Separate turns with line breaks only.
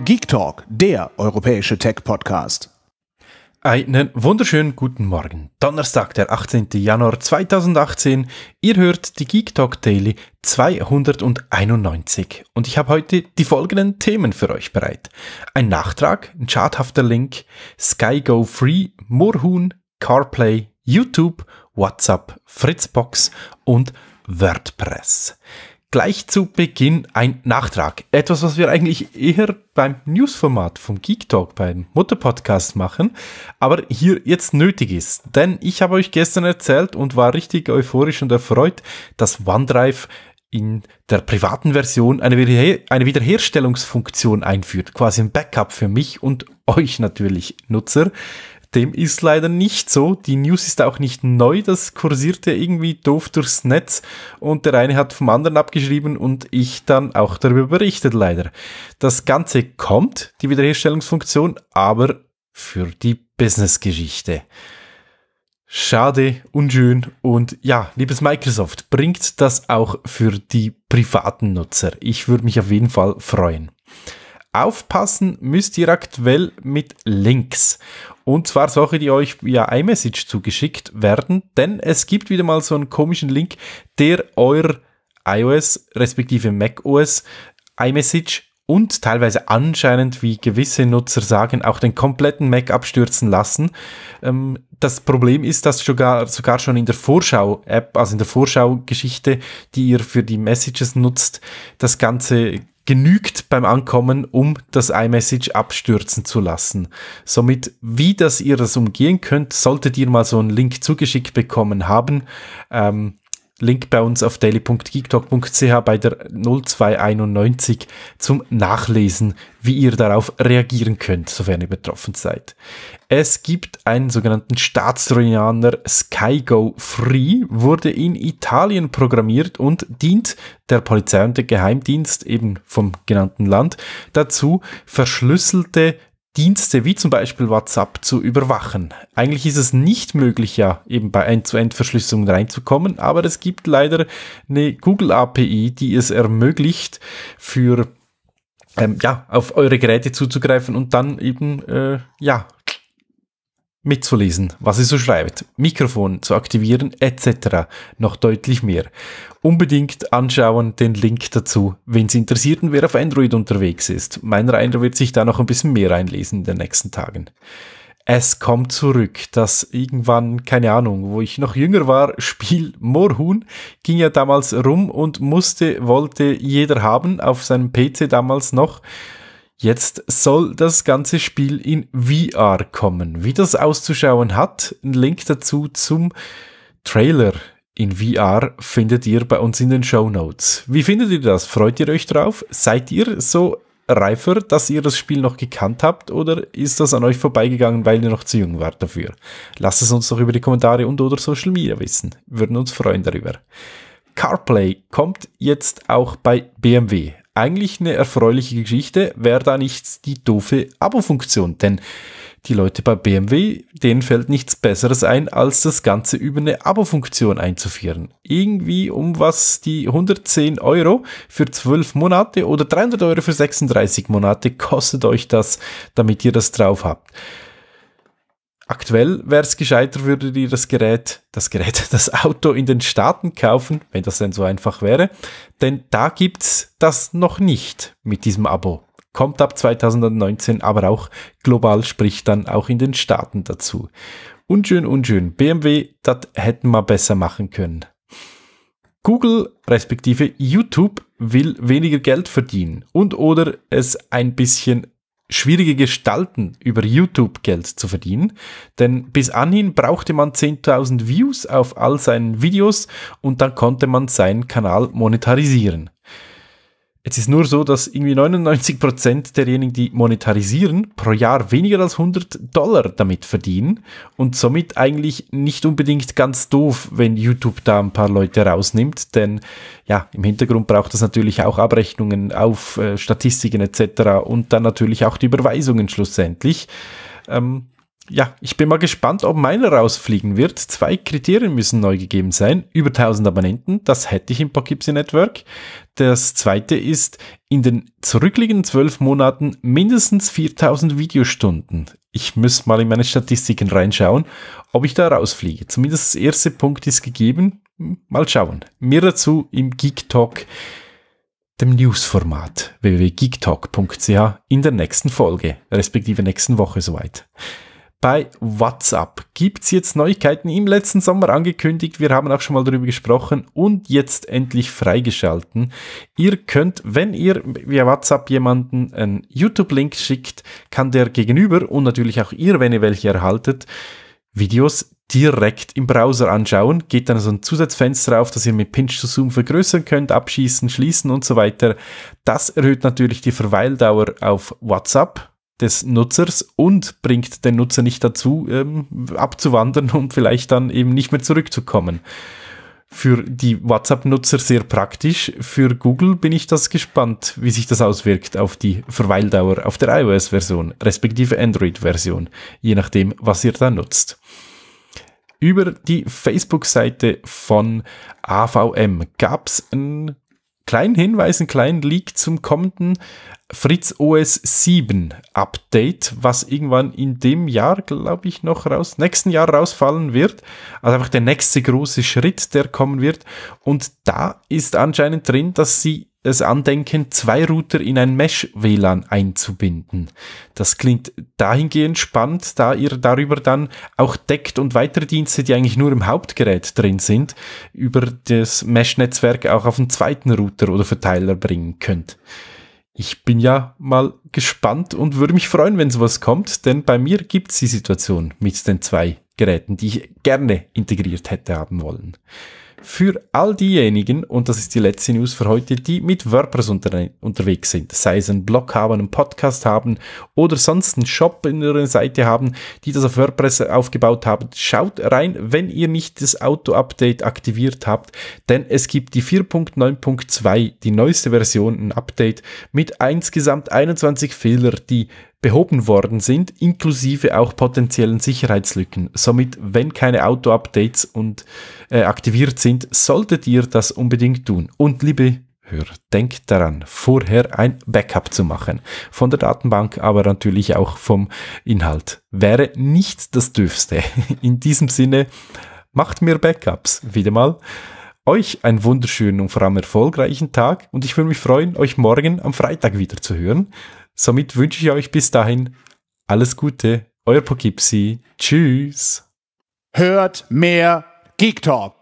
Geek Talk, der europäische Tech-Podcast. Einen wunderschönen guten Morgen. Donnerstag, der 18. Januar 2018. Ihr hört die Geek Talk Daily 291. Und ich habe heute die folgenden Themen für euch bereit. Ein Nachtrag, ein schadhafter Link, Sky Go Free, Moorhuhn, CarPlay, YouTube, WhatsApp, Fritzbox und WordPress gleich zu Beginn ein Nachtrag. Etwas, was wir eigentlich eher beim Newsformat vom Geek Talk, beim Mutterpodcast machen, aber hier jetzt nötig ist. Denn ich habe euch gestern erzählt und war richtig euphorisch und erfreut, dass OneDrive in der privaten Version eine, Wiederher eine Wiederherstellungsfunktion einführt. Quasi ein Backup für mich und euch natürlich, Nutzer. Dem ist leider nicht so. Die News ist auch nicht neu. Das kursierte irgendwie doof durchs Netz und der eine hat vom anderen abgeschrieben und ich dann auch darüber berichtet, leider. Das Ganze kommt, die Wiederherstellungsfunktion, aber für die Business-Geschichte. Schade, unschön und ja, liebes Microsoft, bringt das auch für die privaten Nutzer. Ich würde mich auf jeden Fall freuen. Aufpassen müsst ihr aktuell mit Links. Und zwar solche, die euch via iMessage zugeschickt werden, denn es gibt wieder mal so einen komischen Link, der euer iOS respektive macOS iMessage und teilweise anscheinend, wie gewisse Nutzer sagen, auch den kompletten Mac abstürzen lassen. Ähm, das Problem ist, dass sogar, sogar schon in der Vorschau-App, also in der Vorschau-Geschichte, die ihr für die Messages nutzt, das Ganze genügt beim Ankommen, um das iMessage abstürzen zu lassen. Somit, wie das ihr das umgehen könnt, solltet ihr mal so einen Link zugeschickt bekommen haben, ähm, Link bei uns auf daily.geektalk.ch bei der 0291 zum Nachlesen, wie ihr darauf reagieren könnt, sofern ihr betroffen seid. Es gibt einen sogenannten Staatstrojaner SkyGo Free, wurde in Italien programmiert und dient der Polizei und der Geheimdienst eben vom genannten Land dazu, verschlüsselte Dienste wie zum Beispiel WhatsApp zu überwachen. Eigentlich ist es nicht möglich, ja, eben bei End-zu-End-Verschlüsselung reinzukommen, aber es gibt leider eine Google-API, die es ermöglicht, für ähm, ja, auf eure Geräte zuzugreifen und dann eben äh, ja, mitzulesen, was ihr so schreibt, Mikrofon zu aktivieren etc. Noch deutlich mehr. Unbedingt anschauen den Link dazu, wenn es interessiert und wer auf Android unterwegs ist. Mein Rainer wird sich da noch ein bisschen mehr einlesen in den nächsten Tagen. Es kommt zurück, dass irgendwann, keine Ahnung, wo ich noch jünger war, Spiel Moorhuhn ging ja damals rum und musste, wollte jeder haben, auf seinem PC damals noch. Jetzt soll das ganze Spiel in VR kommen. Wie das auszuschauen hat, ein Link dazu zum Trailer in VR findet ihr bei uns in den Show Notes. Wie findet ihr das? Freut ihr euch drauf? Seid ihr so reifer, dass ihr das Spiel noch gekannt habt oder ist das an euch vorbeigegangen, weil ihr noch zu jung wart dafür? Lasst es uns doch über die Kommentare und oder Social Media wissen. würden uns freuen darüber. CarPlay kommt jetzt auch bei BMW eigentlich eine erfreuliche Geschichte, wäre da nicht die doofe Abo-Funktion. Denn die Leute bei BMW, denen fällt nichts Besseres ein, als das Ganze über eine Abo-Funktion einzuführen. Irgendwie um was die 110 Euro für 12 Monate oder 300 Euro für 36 Monate kostet euch das, damit ihr das drauf habt. Aktuell wäre es gescheiter, würde ihr das Gerät, das Gerät, das Auto in den Staaten kaufen, wenn das denn so einfach wäre. Denn da gibt es das noch nicht mit diesem Abo. Kommt ab 2019 aber auch global, spricht dann auch in den Staaten dazu. Unschön, unschön. BMW, das hätten wir besser machen können. Google respektive YouTube will weniger Geld verdienen und oder es ein bisschen schwierige Gestalten, über YouTube Geld zu verdienen. Denn bis anhin brauchte man 10.000 Views auf all seinen Videos und dann konnte man seinen Kanal monetarisieren. Jetzt ist nur so, dass irgendwie 99% Prozent derjenigen, die monetarisieren, pro Jahr weniger als 100 Dollar damit verdienen und somit eigentlich nicht unbedingt ganz doof, wenn YouTube da ein paar Leute rausnimmt, denn ja, im Hintergrund braucht es natürlich auch Abrechnungen auf äh, Statistiken etc. und dann natürlich auch die Überweisungen schlussendlich. Ähm, ja, ich bin mal gespannt, ob meiner rausfliegen wird. Zwei Kriterien müssen neu gegeben sein. Über 1000 Abonnenten, das hätte ich im Poughkeepsie Network. Das zweite ist, in den zurückliegenden zwölf Monaten mindestens 4000 Videostunden. Ich muss mal in meine Statistiken reinschauen, ob ich da rausfliege. Zumindest der erste Punkt ist gegeben. Mal schauen. Mehr dazu im Geek Talk, dem Newsformat www.geektalk.ch in der nächsten Folge, respektive nächsten Woche soweit bei WhatsApp gibt es jetzt Neuigkeiten im letzten Sommer angekündigt. Wir haben auch schon mal darüber gesprochen und jetzt endlich freigeschalten. Ihr könnt, wenn ihr via WhatsApp jemanden einen YouTube-Link schickt, kann der gegenüber und natürlich auch ihr, wenn ihr welche erhaltet, Videos direkt im Browser anschauen. Geht dann so ein Zusatzfenster auf, das ihr mit Pinch to Zoom vergrößern könnt, abschießen, schließen und so weiter. Das erhöht natürlich die Verweildauer auf WhatsApp des Nutzers und bringt den Nutzer nicht dazu, ähm, abzuwandern und vielleicht dann eben nicht mehr zurückzukommen. Für die WhatsApp-Nutzer sehr praktisch. Für Google bin ich das gespannt, wie sich das auswirkt auf die Verweildauer auf der iOS-Version, respektive Android-Version, je nachdem, was ihr da nutzt über die Facebook-Seite von AVM gab es ein kleinen Hinweis, einen kleinen Leak zum kommenden Fritz OS 7 Update, was irgendwann in dem Jahr, glaube ich, noch raus, nächsten Jahr rausfallen wird. Also einfach der nächste große Schritt, der kommen wird. Und da ist anscheinend drin, dass sie es andenken, zwei Router in ein Mesh-WLAN einzubinden. Das klingt dahingehend spannend, da ihr darüber dann auch deckt und weitere Dienste, die eigentlich nur im Hauptgerät drin sind, über das Mesh-Netzwerk auch auf einen zweiten Router oder Verteiler bringen könnt. Ich bin ja mal gespannt und würde mich freuen, wenn sowas kommt, denn bei mir gibt es die Situation mit den zwei Geräten, die ich gerne integriert hätte haben wollen für all diejenigen, und das ist die letzte News für heute, die mit WordPress unter unterwegs sind, sei es einen Blog haben, einen Podcast haben oder sonst einen Shop in ihrer Seite haben, die das auf WordPress aufgebaut haben. Schaut rein, wenn ihr nicht das Auto-Update aktiviert habt, denn es gibt die 4.9.2, die neueste Version, ein Update mit insgesamt 21 Fehler, die behoben worden sind, inklusive auch potenziellen Sicherheitslücken. Somit, wenn keine Auto-Updates äh, aktiviert sind, solltet ihr das unbedingt tun. Und liebe Hörer, denkt daran, vorher ein Backup zu machen. Von der Datenbank, aber natürlich auch vom Inhalt. Wäre nicht das Dürfste. In diesem Sinne, macht mir Backups. Wieder mal euch einen wunderschönen und vor allem erfolgreichen Tag und ich würde mich freuen, euch morgen am Freitag wieder zu hören. Somit wünsche ich euch bis dahin alles Gute. Euer Poughkeepsie. Tschüss. Hört mehr Geek Talk.